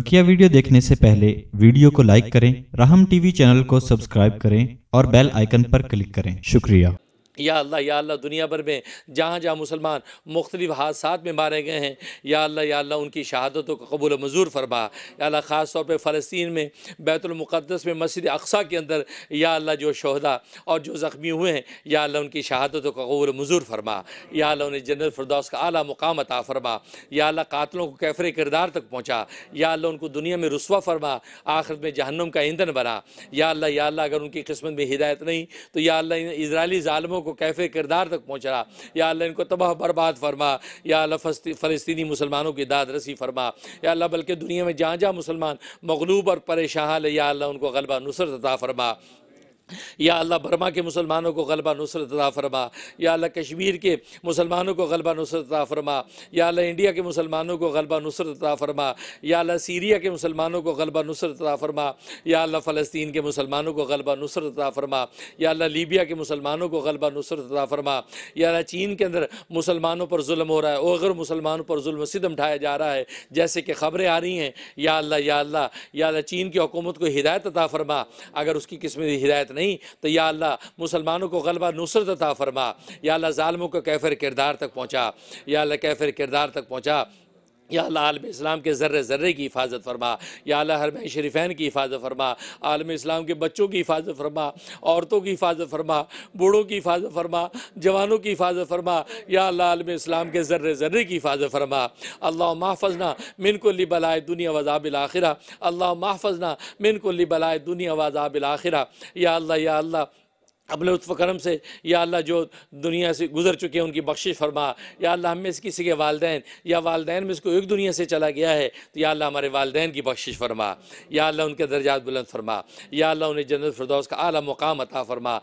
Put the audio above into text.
बकिया वीडियो देखने से पहले वीडियो को लाइक करें राहम टीवी चैनल को सब्सक्राइब करें और बेल आइकन पर क्लिक करें शुक्रिया या अल्लाह या अल्लाह दुनिया भर में जहाँ जहाँ मुसलमान मुख्तलिफ हादसा में मारे गए हैं या अल्लाह या अल्लाह उनकी शहादतों का कबूल मंजूर फरमा या अल्लाह ख़ास तौर पर फ़लस्तीन में बैतुलमक़दस में मस्जिद अक्सा के अंदर या अल्लाह जो शहदा और जो ज़ख्मी हुए हैं या अल्लाह उनकी शहादतों का कबूल मंजूर फरमा या अल्लाह उन्हें जनरल फरदौस का अली मुकाम अता फरमा या अल्लाह कातलों को कैफर किरदार तक पहुँचा या अल्लाह उनको दुनिया में रसवा फरमा आखिरत में जहन्नम का ईंधन बना या अल्लाह या अल्लाह अगर उनकी किस्मत में हिदायत नहीं तो या अल्लाह इसराइली ालमों को कैफे किरदार तक पहुँचा या अल्लाह इनको तबाह बर्बाद फरमा या अल्लाह फ़लस्तनी मुसलमानों की दाद रसी फरमा या अल्लाह बल्कि दुनिया में जहाँ जहाँ मुसलमान मगलूब और परेशान या अल्लाह उनको गलबा नुसरत अता फरमा या अल्लाह बर्मा के मुसलमानों को गलबा नुसरत अदा फरमा या अल्लाह कश्मीर के मुसलमानों को गलबा नुसरत अदा फरमा या अल्लाह इंडिया के मुसलमानों को गलबा नुसरत अदा फरमा या अल्लाह सीरिया के मुसलमानों को गलबा नुसरत अदा फरमा या अल्लाह फ़लस्तीन के मुसलमानों को गलबा नुसरत अदा फरमा या अल्लाह लीबिया के मुसलमानों को गलबा नुसरत अदा फरमा या अल्लाह चीन के अंदर मुसलमानों पर म हो रहा है अगर मुसलमानों पर म सिदम ढाया जा रहा है जैसे कि खबरें आ रही हैं या अल्लाह या अल्लाह या अल्लाह चीन की हुकूमत को हिदायत अदा फरमा अगर उसकी किस्म हिदायत नहीं नहीं तो या अल्लाह मुसलमानों को गलबा नुसरत अता फरमा या अल्लाह ालमों को कैफिर किरदार तक पहुँचा या अल्लाह कैफिर किरदार तक पहुँचा या आलम इस्लाम के ज़र्रे ज़र्रे की हिफाजत फरमा या अला हरम शरीफ़ैन की हिफाजत फरमा आलम इस्लाम के बच्चों की हिफाजत फरमा औरतों की हिफाजत फरमा बूढ़ों की हिफाजत फरमा जवानों की हिफाजत फरमा या आलम इस्लाम के ज़र्रे ज़र्रे की हिफाजत फरमा अल्लाह महफजना मिन को बलाए दुनिया वजाबिल आखिरा अल्लाह महफजना मिन को बलाए दुनिया वजाबिल आखिरा या अल्लाह या अल्लाह अपने लुफ़ करम से या अल्लाह जो दुनिया से गुजर चुके हैं उनकी बख्शिश फरमा या अल्लाह हमें से किसी के वालदेन या वालदेन में इसको एक दुनिया से चला गया है तो या अल्लाह हमारे वालदेन की बख्शिश फरमा या अल्लाह उनके दर्जात बुलंद फरमा या अल्लाह उन्हें जन्नत फरदौस का आला मुकाम अता फरमा